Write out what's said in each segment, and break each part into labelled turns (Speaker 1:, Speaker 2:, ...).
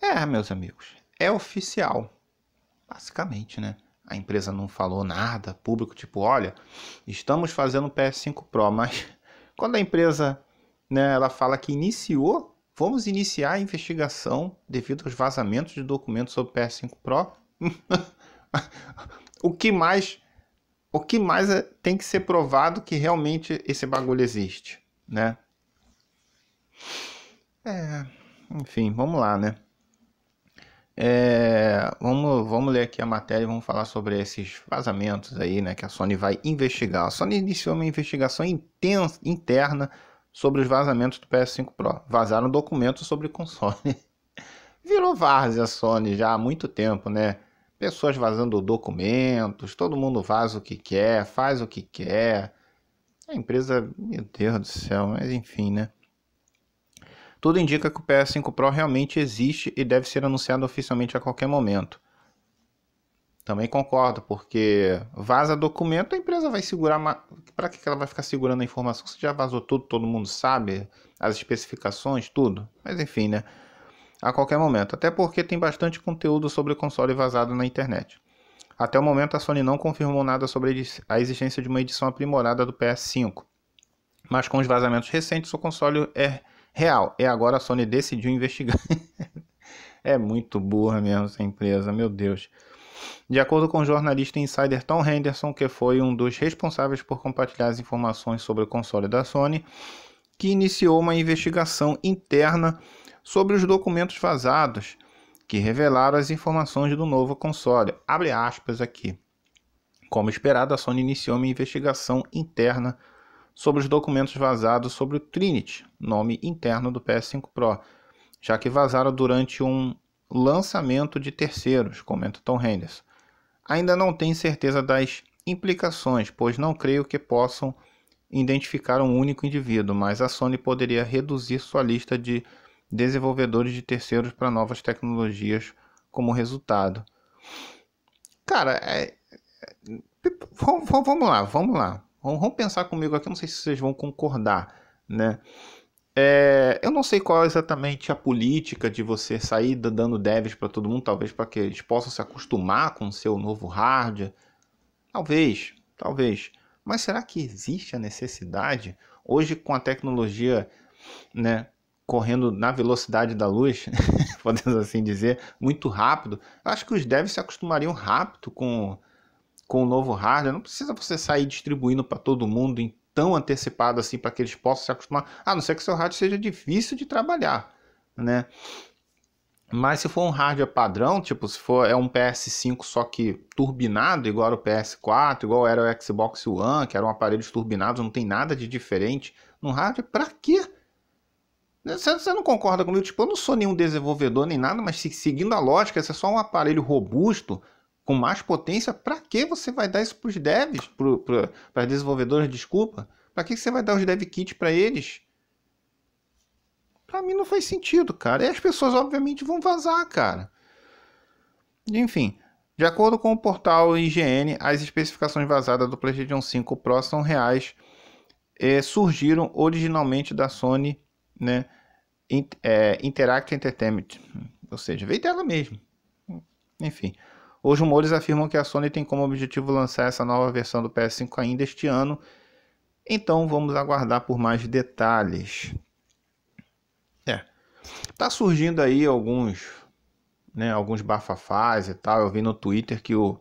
Speaker 1: É, meus amigos, é oficial. Basicamente, né? A empresa não falou nada, público, tipo, olha, estamos fazendo o PS5 Pro, mas quando a empresa, né, ela fala que iniciou, vamos iniciar a investigação devido aos vazamentos de documentos sobre o PS5 Pro. o que mais o que mais é, tem que ser provado que realmente esse bagulho existe, né? É, enfim, vamos lá, né? É, vamos, vamos ler aqui a matéria e vamos falar sobre esses vazamentos aí, né? Que a Sony vai investigar. A Sony iniciou uma investigação intensa, interna sobre os vazamentos do PS5 Pro. Vazaram documentos sobre o console. Virou várzea a Sony já há muito tempo, né? Pessoas vazando documentos, todo mundo vaza o que quer, faz o que quer. A empresa, meu Deus do céu, mas enfim, né? Tudo indica que o PS5 Pro realmente existe e deve ser anunciado oficialmente a qualquer momento. Também concordo, porque vaza documento, a empresa vai segurar. Uma... Para que ela vai ficar segurando a informação se já vazou tudo, todo mundo sabe? As especificações, tudo. Mas enfim, né? A qualquer momento. Até porque tem bastante conteúdo sobre o console vazado na internet. Até o momento, a Sony não confirmou nada sobre a existência de uma edição aprimorada do PS5. Mas com os vazamentos recentes, o console é real. E é agora a Sony decidiu investigar. é muito burra mesmo essa empresa, meu Deus. De acordo com o jornalista insider Tom Henderson, que foi um dos responsáveis por compartilhar as informações sobre o console da Sony, que iniciou uma investigação interna sobre os documentos vazados que revelaram as informações do novo console. Abre aspas aqui. Como esperado, a Sony iniciou uma investigação interna sobre os documentos vazados sobre o Trinity, nome interno do PS5 Pro, já que vazaram durante um lançamento de terceiros, comenta Tom Henderson. Ainda não tenho certeza das implicações, pois não creio que possam identificar um único indivíduo, mas a Sony poderia reduzir sua lista de desenvolvedores de terceiros para novas tecnologias como resultado. Cara, é... é vamos lá, vamos lá. Vamos pensar comigo aqui, não sei se vocês vão concordar, né? É, eu não sei qual é exatamente a política de você sair dando devs para todo mundo, talvez para que eles possam se acostumar com o seu novo hardware. Talvez, talvez. Mas será que existe a necessidade, hoje com a tecnologia né, correndo na velocidade da luz, podemos assim dizer, muito rápido, acho que os devs se acostumariam rápido com com o novo hardware, não precisa você sair distribuindo para todo mundo em tão antecipado assim para que eles possam se acostumar, a não ser que seu hardware seja difícil de trabalhar, né? Mas se for um hardware padrão, tipo se for é um PS5 só que turbinado, igual o PS4, igual era o Xbox One, que eram aparelhos turbinados, não tem nada de diferente no hardware, para quê? Você não concorda comigo? Tipo, eu não sou nenhum desenvolvedor nem nada, mas seguindo a lógica, se é só um aparelho robusto, com mais potência, para que você vai dar isso para os devs, para desenvolvedores, desculpa? Para que você vai dar os dev kits para eles? Para mim não faz sentido, cara. E as pessoas obviamente vão vazar, cara. Enfim, de acordo com o portal IGN, as especificações vazadas do PlayStation 5 Pro são reais. É, surgiram originalmente da Sony né, é, Interactive Entertainment. Ou seja, veio dela mesmo. Enfim. Os rumores afirmam que a Sony tem como objetivo lançar essa nova versão do PS5 ainda este ano, então vamos aguardar por mais detalhes. É. Tá surgindo aí alguns, né, alguns bafafás e tal. Eu vi no Twitter que o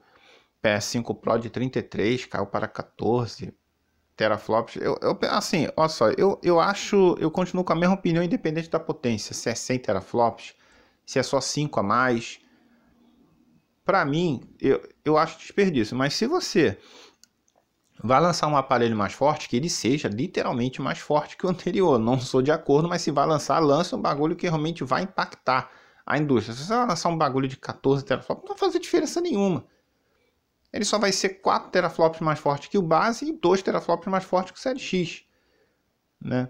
Speaker 1: PS5 Pro de 33 caiu para 14 teraflops. Eu, eu assim, olha só, eu, eu acho, eu continuo com a mesma opinião independente da potência, se é 100 teraflops, se é só 5 a mais para mim, eu, eu acho desperdício. Mas se você vai lançar um aparelho mais forte, que ele seja literalmente mais forte que o anterior. Não sou de acordo, mas se vai lançar, lança um bagulho que realmente vai impactar a indústria. Se você vai lançar um bagulho de 14 teraflops, não vai fazer diferença nenhuma. Ele só vai ser 4 teraflops mais forte que o base e 2 teraflops mais forte que o Série X. Né?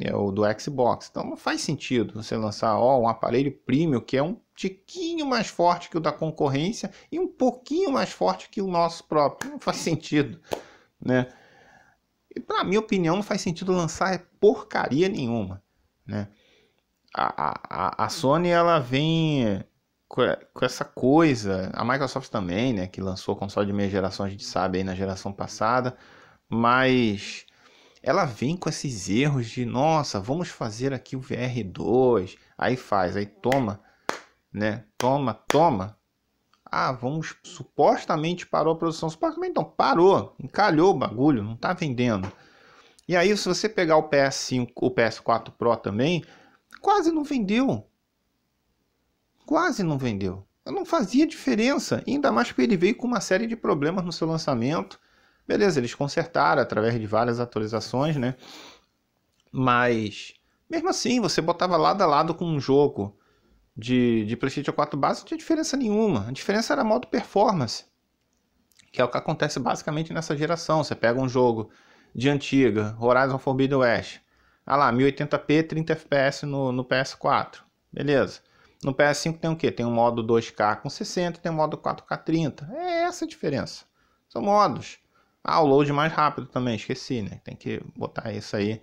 Speaker 1: É o do Xbox. Então não faz sentido você lançar ó, um aparelho premium que é um tiquinho mais forte que o da concorrência e um pouquinho mais forte que o nosso próprio. Não faz sentido, né? E para minha opinião não faz sentido lançar porcaria nenhuma, né? A, a, a Sony ela vem com essa coisa, a Microsoft também, né, que lançou console de meia geração, a gente sabe aí na geração passada, mas ela vem com esses erros de, nossa, vamos fazer aqui o VR2, aí faz, aí toma né? Toma, toma. Ah, vamos supostamente parou a produção, supostamente não, parou, encalhou o bagulho, não está vendendo. E aí se você pegar o PS5, o PS4 Pro também, quase não vendeu. Quase não vendeu. Não fazia diferença, ainda mais porque ele veio com uma série de problemas no seu lançamento. Beleza, eles consertaram através de várias atualizações, né? Mas mesmo assim, você botava lado a lado com um jogo de, de PlayStation 4 base não tinha diferença nenhuma. A diferença era modo performance, que é o que acontece basicamente nessa geração. Você pega um jogo de antiga, Horizon Forbidden West, ah lá, 1080p, 30 fps no, no PS4, beleza. No PS5 tem o que? Tem um modo 2K com 60, tem um modo 4K 30. É essa a diferença. São modos. Ah, o load mais rápido também, esqueci, né? Tem que botar isso aí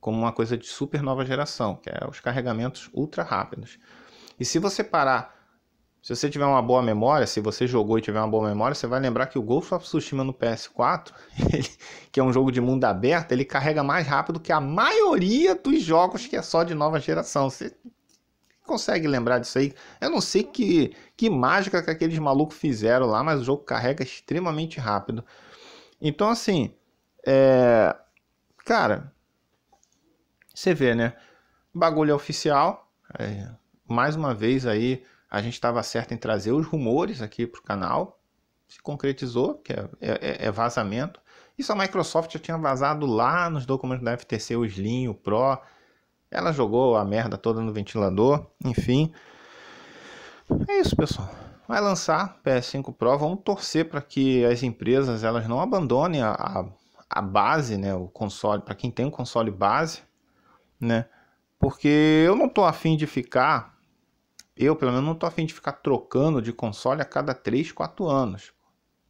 Speaker 1: como uma coisa de super nova geração, que é os carregamentos ultra rápidos. E se você parar, se você tiver uma boa memória, se você jogou e tiver uma boa memória, você vai lembrar que o Ghost of Tsushima no PS4, ele, que é um jogo de mundo aberto, ele carrega mais rápido que a maioria dos jogos que é só de nova geração. Você consegue lembrar disso aí? Eu não sei que, que mágica que aqueles malucos fizeram lá, mas o jogo carrega extremamente rápido. Então, assim, é... cara, você vê, né? O bagulho é oficial. É mais uma vez aí a gente estava certo em trazer os rumores aqui para o canal, se concretizou, que é, é, é, é, vazamento. Isso a Microsoft já tinha vazado lá nos documentos da FTC, o Slim, o Pro. Ela jogou a merda toda no ventilador, enfim. É isso, pessoal. Vai lançar PS5 Pro, vamos torcer para que as empresas elas não abandonem a, a, a base, né, o console, para quem tem um console base, né? Porque eu não tô afim de ficar eu, pelo menos, não estou afim de ficar trocando de console a cada 3, 4 anos.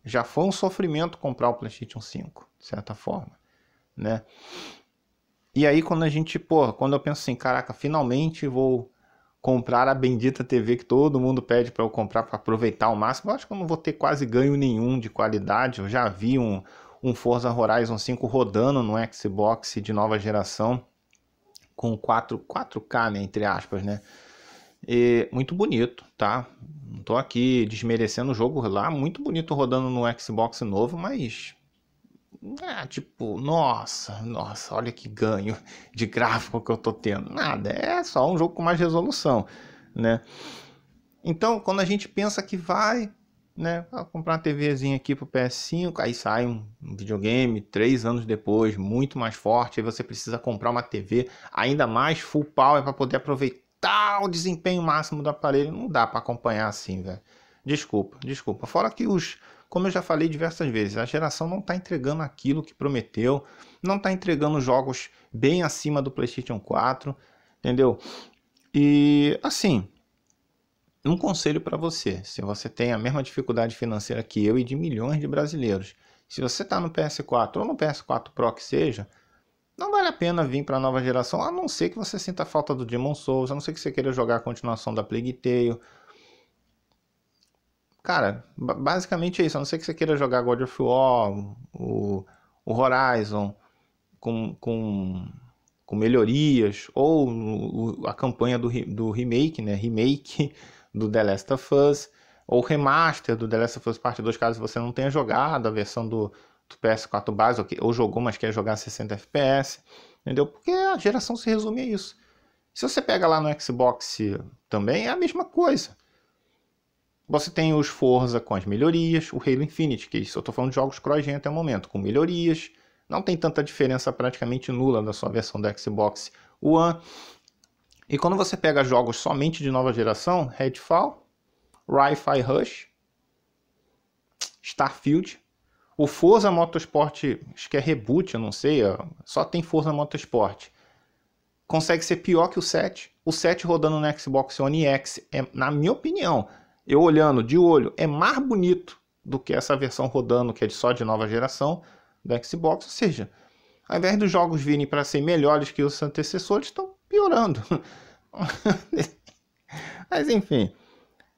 Speaker 1: Já foi um sofrimento comprar o PlayStation 5, de certa forma, né? E aí quando a gente, pô, quando eu penso assim, caraca, finalmente vou comprar a bendita TV que todo mundo pede para eu comprar para aproveitar ao máximo, eu acho que eu não vou ter quase ganho nenhum de qualidade. Eu já vi um, um Forza Horizon 5 rodando no Xbox de nova geração com 4, 4K, né, entre aspas, né? E muito bonito, tá? Não tô aqui desmerecendo o jogo lá, muito bonito rodando no Xbox novo, mas É, tipo, nossa, nossa, olha que ganho de gráfico que eu tô tendo. Nada, é só um jogo com mais resolução, né? Então, quando a gente pensa que vai, né, ah, comprar uma TVzinha aqui pro PS5, aí sai um videogame três anos depois, muito mais forte, aí você precisa comprar uma TV ainda mais full power para poder aproveitar tal desempenho máximo do aparelho. Não dá para acompanhar assim, velho. Desculpa, desculpa. Fora que os, como eu já falei diversas vezes, a geração não está entregando aquilo que prometeu, não está entregando jogos bem acima do PlayStation 4, entendeu? E assim, um conselho para você, se você tem a mesma dificuldade financeira que eu e de milhões de brasileiros, se você está no PS4 ou no PS4 Pro que seja, não vale a pena vir para a nova geração, a não ser que você sinta falta do Demon Souls, a não ser que você queira jogar a continuação da Plague Tale. Cara, basicamente é isso, a não ser que você queira jogar God of War, o, o Horizon, com, com, com melhorias, ou a campanha do, do remake, né? Remake do The Last of Us, ou remaster do The Last of Us Parte 2, caso você não tenha jogado a versão do PS4 base, ou jogou, mas quer jogar 60 FPS, entendeu? Porque a geração se resume a isso. Se você pega lá no Xbox também, é a mesma coisa. Você tem os Forza com as melhorias, o Halo Infinite, que isso eu estou falando de jogos cross-gen até o momento, com melhorias, não tem tanta diferença praticamente nula da sua versão do Xbox One. E quando você pega jogos somente de nova geração, Redfall, Wi-Fi Rush, Starfield, o Forza Motorsport, acho que é reboot, eu não sei, só tem Forza Motorsport. Consegue ser pior que o 7. O 7 rodando no Xbox One X, é, na minha opinião, eu olhando de olho, é mais bonito do que essa versão rodando, que é só de nova geração do Xbox. Ou seja, ao invés dos jogos virem para ser melhores que os antecessores, estão piorando. Mas enfim,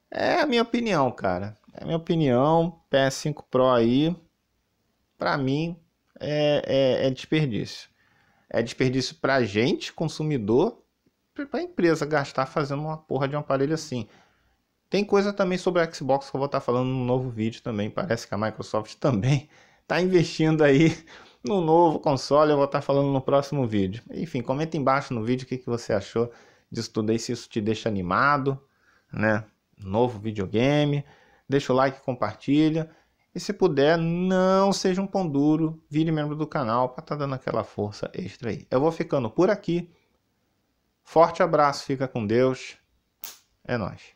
Speaker 1: é a minha opinião, cara. É a minha opinião. PS5 Pro aí para mim, é, é, é, desperdício. É desperdício para a gente, consumidor, para a empresa gastar fazendo uma porra de um aparelho assim. Tem coisa também sobre a Xbox que eu vou estar falando no novo vídeo também. Parece que a Microsoft também está investindo aí no novo console. Eu vou estar falando no próximo vídeo. Enfim, comenta embaixo no vídeo o que, que você achou disso tudo aí, se isso te deixa animado, né? Novo videogame. Deixa o like, compartilha. E se puder, não seja um pão duro, vire membro do canal para estar tá dando aquela força extra aí. Eu vou ficando por aqui. Forte abraço, fica com Deus. É nós.